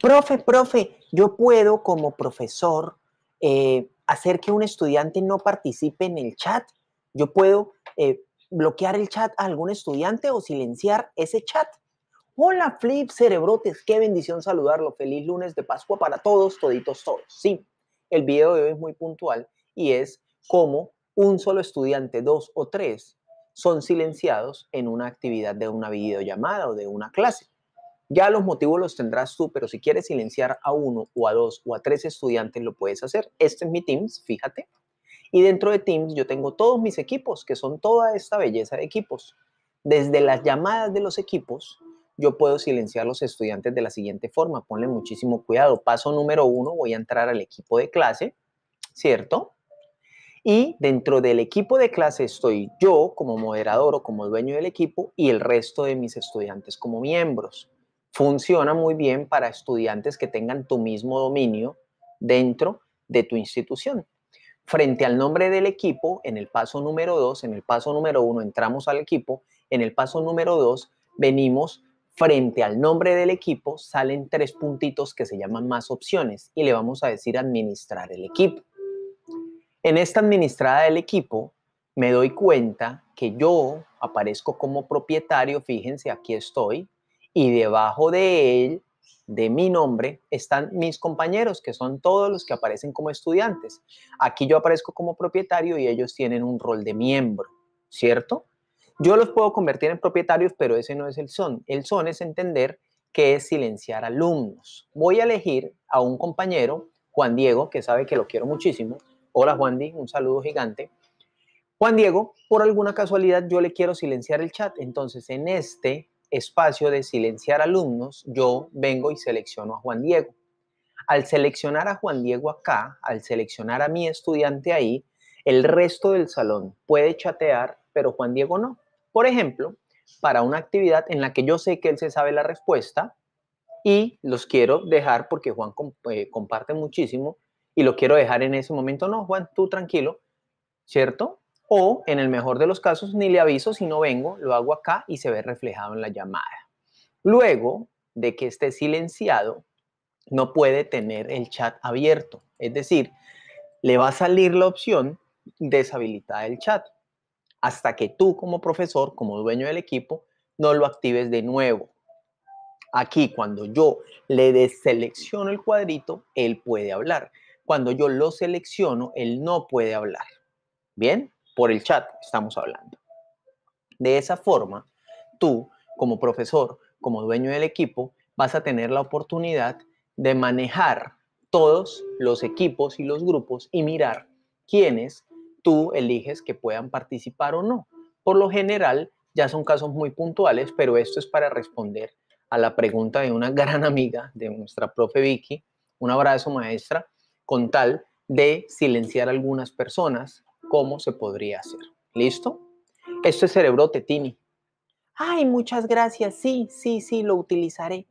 Profe, profe, yo puedo como profesor eh, hacer que un estudiante no participe en el chat. Yo puedo eh, bloquear el chat a algún estudiante o silenciar ese chat. Hola, Flip, cerebrotes, qué bendición saludarlo. Feliz lunes de Pascua para todos, toditos, todos. Sí, el video de hoy es muy puntual y es cómo un solo estudiante, dos o tres, son silenciados en una actividad de una videollamada o de una clase. Ya los motivos los tendrás tú, pero si quieres silenciar a uno o a dos o a tres estudiantes, lo puedes hacer. Este es mi Teams, fíjate. Y dentro de Teams yo tengo todos mis equipos, que son toda esta belleza de equipos. Desde las llamadas de los equipos, yo puedo silenciar a los estudiantes de la siguiente forma. Ponle muchísimo cuidado. Paso número uno, voy a entrar al equipo de clase, ¿cierto? Y dentro del equipo de clase estoy yo como moderador o como dueño del equipo y el resto de mis estudiantes como miembros funciona muy bien para estudiantes que tengan tu mismo dominio dentro de tu institución. Frente al nombre del equipo, en el paso número 2, en el paso número uno entramos al equipo, en el paso número 2 venimos frente al nombre del equipo, salen tres puntitos que se llaman más opciones y le vamos a decir administrar el equipo. En esta administrada del equipo me doy cuenta que yo aparezco como propietario, fíjense, aquí estoy, y debajo de él, de mi nombre, están mis compañeros, que son todos los que aparecen como estudiantes. Aquí yo aparezco como propietario y ellos tienen un rol de miembro, ¿cierto? Yo los puedo convertir en propietarios, pero ese no es el son. El son es entender que es silenciar alumnos. Voy a elegir a un compañero, Juan Diego, que sabe que lo quiero muchísimo. Hola Juan Diego, un saludo gigante. Juan Diego, por alguna casualidad yo le quiero silenciar el chat, entonces en este espacio de silenciar alumnos, yo vengo y selecciono a Juan Diego. Al seleccionar a Juan Diego acá, al seleccionar a mi estudiante ahí, el resto del salón puede chatear, pero Juan Diego no. Por ejemplo, para una actividad en la que yo sé que él se sabe la respuesta y los quiero dejar porque Juan eh, comparte muchísimo y lo quiero dejar en ese momento. No, Juan, tú tranquilo, ¿cierto? O en el mejor de los casos, ni le aviso si no vengo, lo hago acá y se ve reflejado en la llamada. Luego de que esté silenciado, no puede tener el chat abierto. Es decir, le va a salir la opción deshabilitar el chat hasta que tú como profesor, como dueño del equipo, no lo actives de nuevo. Aquí, cuando yo le deselecciono el cuadrito, él puede hablar. Cuando yo lo selecciono, él no puede hablar. ¿Bien? por el chat estamos hablando. De esa forma, tú, como profesor, como dueño del equipo, vas a tener la oportunidad de manejar todos los equipos y los grupos y mirar quiénes tú eliges que puedan participar o no. Por lo general, ya son casos muy puntuales, pero esto es para responder a la pregunta de una gran amiga de nuestra profe Vicky, un abrazo maestra, con tal de silenciar algunas personas, cómo se podría hacer. ¿Listo? Esto es Cerebro Tetini. Ay, muchas gracias. Sí, sí, sí, lo utilizaré.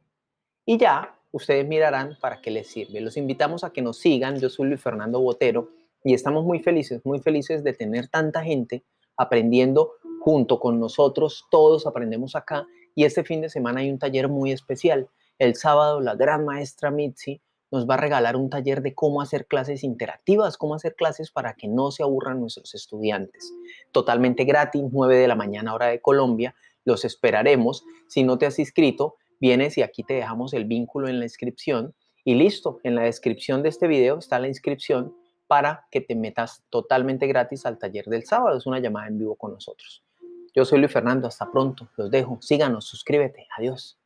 Y ya ustedes mirarán para qué les sirve. Los invitamos a que nos sigan. Yo soy Luis Fernando Botero y estamos muy felices, muy felices de tener tanta gente aprendiendo junto con nosotros. Todos aprendemos acá y este fin de semana hay un taller muy especial. El sábado la gran maestra Mitzi nos va a regalar un taller de cómo hacer clases interactivas, cómo hacer clases para que no se aburran nuestros estudiantes. Totalmente gratis, 9 de la mañana hora de Colombia, los esperaremos. Si no te has inscrito, vienes y aquí te dejamos el vínculo en la inscripción. Y listo, en la descripción de este video está la inscripción para que te metas totalmente gratis al taller del sábado. Es una llamada en vivo con nosotros. Yo soy Luis Fernando, hasta pronto, los dejo, síganos, suscríbete, adiós.